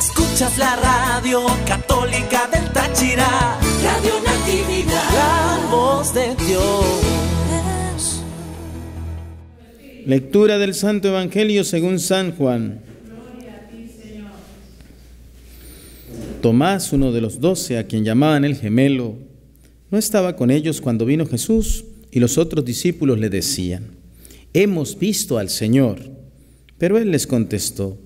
Escuchas la radio católica del Táchira, Radio Natividad, la voz de Dios. Lectura del Santo Evangelio según San Juan. Tomás, uno de los doce, a quien llamaban el gemelo, no estaba con ellos cuando vino Jesús y los otros discípulos le decían, hemos visto al Señor. Pero él les contestó,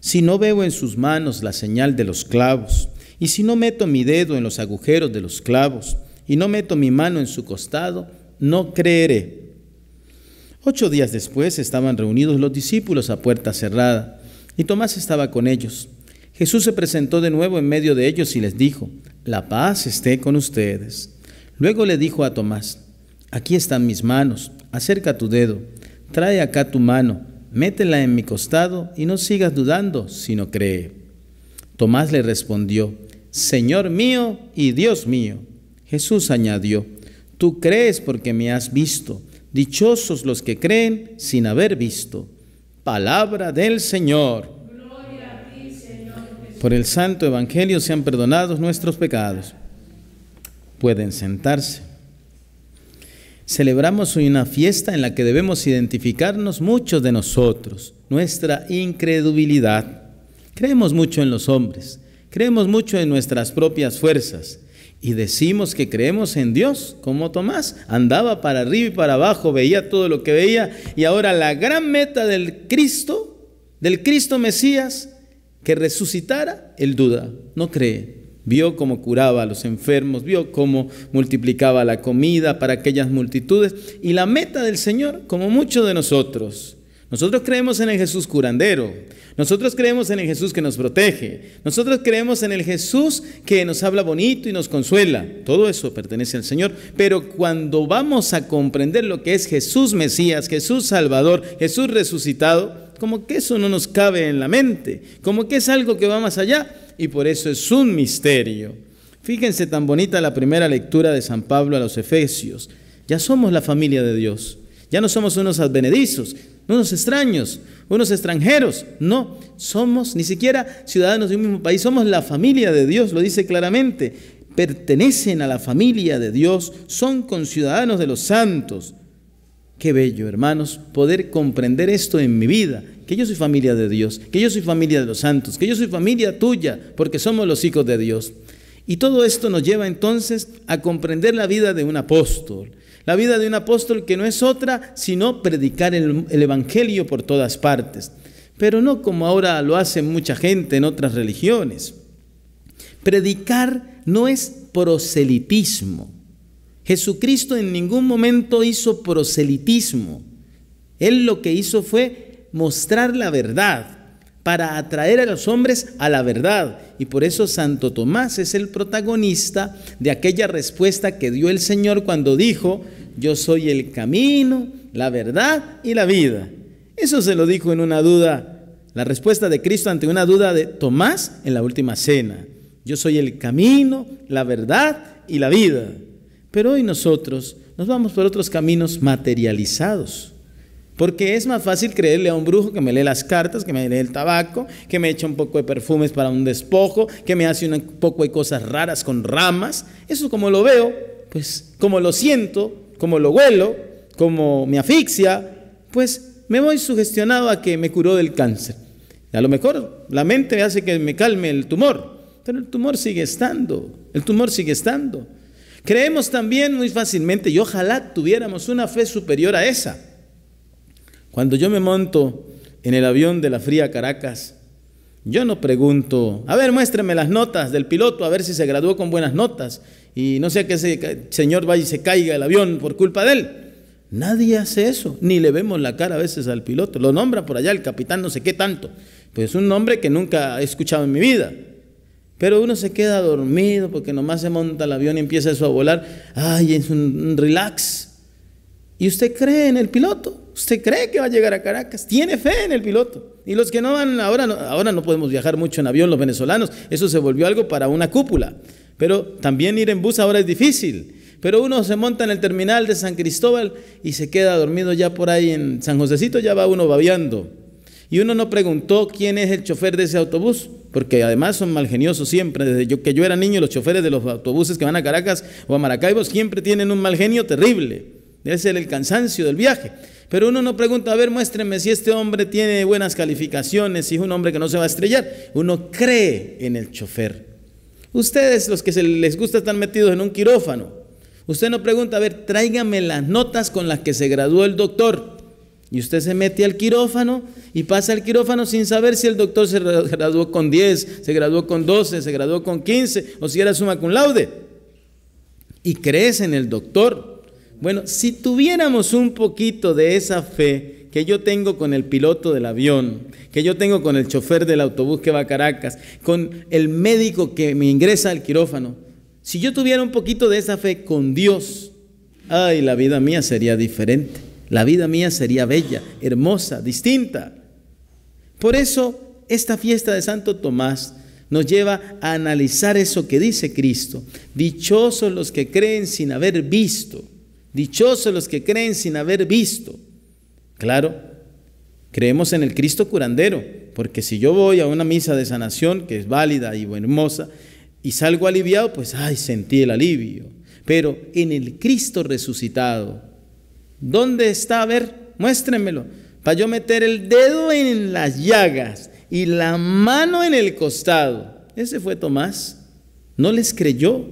si no veo en sus manos la señal de los clavos, y si no meto mi dedo en los agujeros de los clavos, y no meto mi mano en su costado, no creeré. Ocho días después estaban reunidos los discípulos a puerta cerrada, y Tomás estaba con ellos. Jesús se presentó de nuevo en medio de ellos y les dijo, la paz esté con ustedes. Luego le dijo a Tomás, aquí están mis manos, acerca tu dedo, trae acá tu mano métela en mi costado y no sigas dudando, sino cree. Tomás le respondió, Señor mío y Dios mío. Jesús añadió, Tú crees porque me has visto. Dichosos los que creen sin haber visto. Palabra del Señor. Por el Santo Evangelio sean perdonados nuestros pecados. Pueden sentarse. Celebramos hoy una fiesta en la que debemos identificarnos muchos de nosotros, nuestra incredulidad. Creemos mucho en los hombres, creemos mucho en nuestras propias fuerzas y decimos que creemos en Dios, como Tomás. Andaba para arriba y para abajo, veía todo lo que veía y ahora la gran meta del Cristo, del Cristo Mesías, que resucitara, el duda, no cree vio cómo curaba a los enfermos, vio cómo multiplicaba la comida para aquellas multitudes. Y la meta del Señor, como muchos de nosotros, nosotros creemos en el Jesús curandero, nosotros creemos en el Jesús que nos protege, nosotros creemos en el Jesús que nos habla bonito y nos consuela. Todo eso pertenece al Señor, pero cuando vamos a comprender lo que es Jesús Mesías, Jesús Salvador, Jesús resucitado, como que eso no nos cabe en la mente, como que es algo que va más allá y por eso es un misterio. Fíjense tan bonita la primera lectura de San Pablo a los Efesios. Ya somos la familia de Dios. Ya no somos unos advenedizos, unos extraños, unos extranjeros. No, somos ni siquiera ciudadanos de un mismo país. Somos la familia de Dios, lo dice claramente. Pertenecen a la familia de Dios, son conciudadanos de los santos. Qué bello, hermanos, poder comprender esto en mi vida, que yo soy familia de Dios, que yo soy familia de los santos, que yo soy familia tuya, porque somos los hijos de Dios. Y todo esto nos lleva entonces a comprender la vida de un apóstol, la vida de un apóstol que no es otra sino predicar el, Evangelio por todas partes, pero no como ahora lo hace mucha gente en otras religiones. Predicar no es proselitismo, Jesucristo en ningún momento hizo proselitismo. Él lo que hizo fue mostrar la verdad para atraer a los hombres a la verdad. Y por eso Santo Tomás es el protagonista de aquella respuesta que dio el Señor cuando dijo, yo soy el camino, la verdad y la vida. Eso se lo dijo en una duda, la respuesta de Cristo ante una duda de Tomás en la última cena. Yo soy el camino, la verdad y la vida. Pero hoy nosotros nos vamos por otros caminos materializados. Porque es más fácil creerle a un brujo que me lee las cartas, que me lee el tabaco, que me echa un poco de perfumes para un despojo, que me hace un poco de cosas raras con ramas. Eso como lo veo, pues como lo siento, como lo huelo, como me asfixia, pues me voy sugestionado a que me curó del cáncer. a lo mejor la mente hace que me calme el tumor, pero el tumor sigue estando, el tumor sigue estando. Creemos también muy fácilmente y ojalá tuviéramos una fe superior a esa. Cuando yo me monto en el avión de la fría Caracas, yo no pregunto, a ver, muéstrame las notas del piloto, a ver si se graduó con buenas notas y no sé que ese señor vaya y se caiga el avión por culpa de él. Nadie hace eso, ni le vemos la cara a veces al piloto. Lo nombra por allá el capitán no sé qué tanto. Pues es un nombre que nunca he escuchado en mi vida. Pero uno se queda dormido porque nomás se monta el avión y empieza eso a volar. Ay, es un relax. Y usted cree en el piloto, usted cree que va a llegar a Caracas, tiene fe en el piloto. Y los que no van, ahora no, ahora no podemos viajar mucho en avión los venezolanos, eso se volvió algo para una cúpula. Pero también ir en bus ahora es difícil. Pero uno se monta en el terminal de San Cristóbal y se queda dormido ya por ahí en San Josecito, ya va uno babeando. Y uno no preguntó quién es el chofer de ese autobús, porque además son malgeniosos siempre. Desde que yo era niño, los choferes de los autobuses que van a Caracas o a Maracaibo siempre tienen un mal genio terrible. Debe ser el cansancio del viaje. Pero uno no pregunta, a ver, muéstrenme si este hombre tiene buenas calificaciones, si es un hombre que no se va a estrellar. Uno cree en el chofer. Ustedes, los que se les gusta estar metidos en un quirófano, usted no pregunta, a ver, tráigame las notas con las que se graduó el doctor. Y usted se mete al quirófano y pasa al quirófano sin saber si el doctor se graduó con 10, se graduó con 12, se graduó con 15 o si era suma con laude. Y crees en el doctor. Bueno, si tuviéramos un poquito de esa fe que yo tengo con el piloto del avión, que yo tengo con el chofer del autobús que va a Caracas, con el médico que me ingresa al quirófano, si yo tuviera un poquito de esa fe con Dios, ay, la vida mía sería diferente. La vida mía sería bella, hermosa, distinta. Por eso, esta fiesta de Santo Tomás nos lleva a analizar eso que dice Cristo. Dichosos los que creen sin haber visto. Dichosos los que creen sin haber visto. Claro, creemos en el Cristo curandero, porque si yo voy a una misa de sanación, que es válida y hermosa, y salgo aliviado, pues, ay, sentí el alivio. Pero en el Cristo resucitado, ¿Dónde está? A ver, muéstrenmelo. Para yo meter el dedo en las llagas y la mano en el costado. Ese fue Tomás. No les creyó.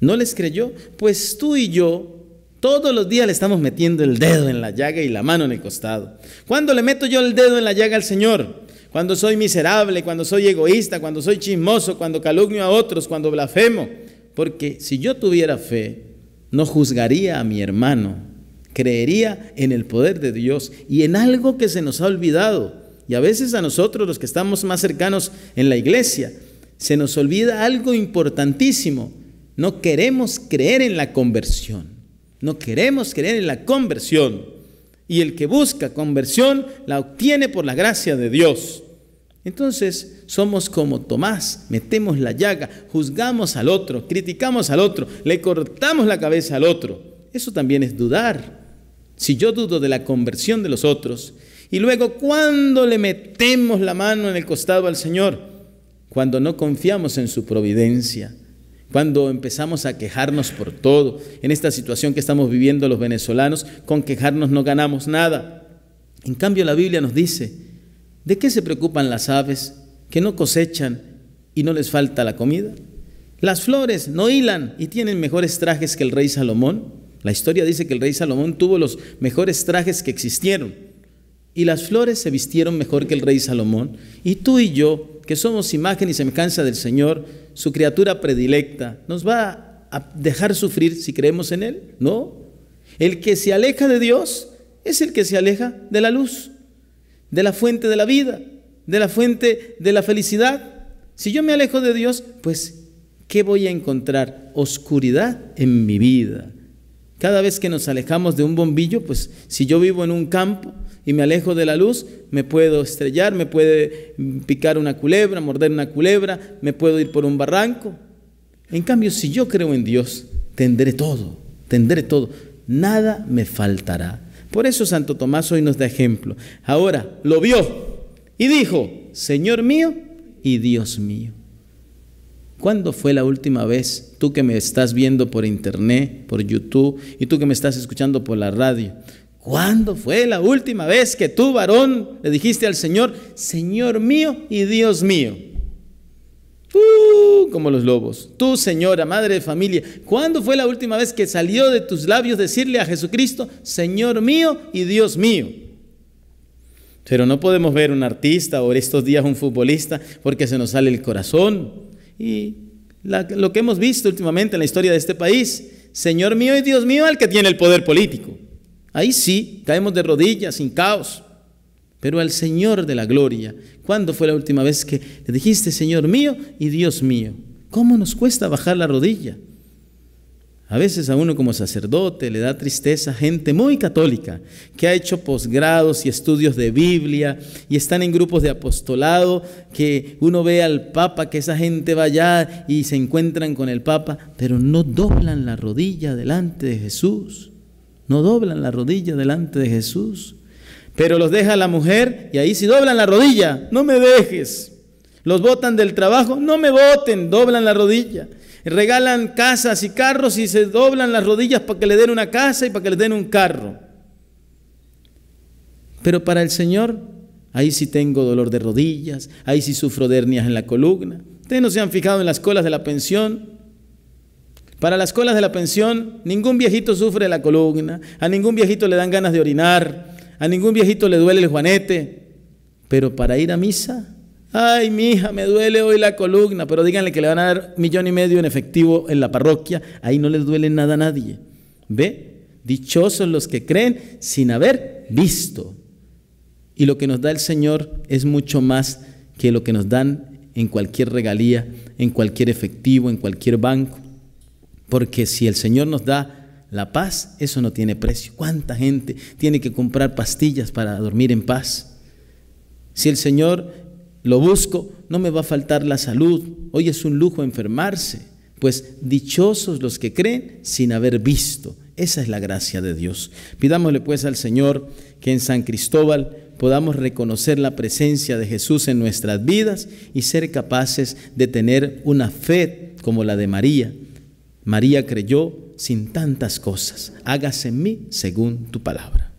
No les creyó. Pues tú y yo todos los días le estamos metiendo el dedo en la llaga y la mano en el costado. ¿Cuándo le meto yo el dedo en la llaga al Señor? Cuando soy miserable, cuando soy egoísta, cuando soy chismoso, cuando calumnio a otros, cuando blasfemo. Porque si yo tuviera fe, no juzgaría a mi hermano creería en el poder de Dios y en algo que se nos ha olvidado. Y a veces a nosotros, los que estamos más cercanos en la iglesia, se nos olvida algo importantísimo. No queremos creer en la conversión. No queremos creer en la conversión. Y el que busca conversión la obtiene por la gracia de Dios. Entonces somos como Tomás, metemos la llaga, juzgamos al otro, criticamos al otro, le cortamos la cabeza al otro eso también es dudar. Si yo dudo de la conversión de los otros, y luego cuando le metemos la mano en el costado al Señor, cuando no confiamos en su providencia, cuando empezamos a quejarnos por todo, en esta situación que estamos viviendo los venezolanos, con quejarnos no ganamos nada. En cambio la Biblia nos dice, ¿de qué se preocupan las aves que no cosechan y no les falta la comida? Las flores no hilan y tienen mejores trajes que el rey Salomón. La historia dice que el rey Salomón tuvo los mejores trajes que existieron y las flores se vistieron mejor que el rey Salomón. Y tú y yo, que somos imagen y semejanza del Señor, su criatura predilecta, ¿nos va a dejar sufrir si creemos en Él? No. El que se aleja de Dios es el que se aleja de la luz, de la fuente de la vida, de la fuente de la felicidad. Si yo me alejo de Dios, pues, ¿qué voy a encontrar? Oscuridad en mi vida cada vez que nos alejamos de un bombillo, pues si yo vivo en un campo y me alejo de la luz, me puedo estrellar, me puede picar una culebra, morder una culebra, me puedo ir por un barranco. En cambio, si yo creo en Dios, tendré todo, tendré todo. Nada me faltará. Por eso Santo Tomás hoy nos da ejemplo. Ahora, lo vio y dijo, Señor mío y Dios mío. ¿Cuándo fue la última vez tú que me estás viendo por internet, por YouTube, y tú que me estás escuchando por la radio? ¿Cuándo fue la última vez que tú, varón, le dijiste al Señor, Señor mío y Dios mío? Uh, como los lobos. Tú, señora, madre de familia, ¿cuándo fue la última vez que salió de tus labios decirle a Jesucristo, Señor mío y Dios mío? Pero no podemos ver un artista o estos días un futbolista porque se nos sale el corazón y lo que hemos visto últimamente en la historia de este país, Señor mío y Dios mío, al que tiene el poder político. Ahí sí, caemos de rodillas, sin caos. Pero al Señor de la gloria, ¿cuándo fue la última vez que le dijiste Señor mío y Dios mío? ¿Cómo nos cuesta bajar la rodilla? A veces a uno como sacerdote le da tristeza gente muy católica que ha hecho posgrados y estudios de Biblia y están en grupos de apostolado que uno ve al Papa, que esa gente va allá y se encuentran con el Papa, pero no doblan la rodilla delante de Jesús. No doblan la rodilla delante de Jesús. Pero los deja la mujer y ahí si doblan la rodilla. No me dejes. Los botan del trabajo, no me voten, doblan la rodilla. Regalan casas y carros y se doblan las rodillas para que le den una casa y para que le den un carro. Pero para el Señor, ahí sí tengo dolor de rodillas, ahí sí sufro de hernias en la columna. Ustedes no se han fijado en las colas de la pensión. Para las colas de la pensión, ningún viejito sufre la columna, a ningún viejito le dan ganas de orinar, a ningún viejito le duele el juanete. Pero para ir a misa, Ay, mija, me duele hoy la columna, pero díganle que le van a dar millón y medio en efectivo en la parroquia, ahí no les duele nada a nadie. ¿Ve? Dichosos los que creen sin haber visto. Y lo que nos da el Señor es mucho más que lo que nos dan en cualquier regalía, en cualquier efectivo, en cualquier banco. Porque si el Señor nos da la paz, eso no tiene precio. ¿Cuánta gente tiene que comprar pastillas para dormir en paz? Si el Señor lo busco, no me va a faltar la salud. Hoy es un lujo enfermarse, pues dichosos los que creen sin haber visto. Esa es la gracia de Dios. Pidámosle pues al Señor que en San Cristóbal podamos reconocer la presencia de Jesús en nuestras vidas y ser capaces de tener una fe como la de María. María creyó sin tantas cosas. Hágase en mí según tu palabra.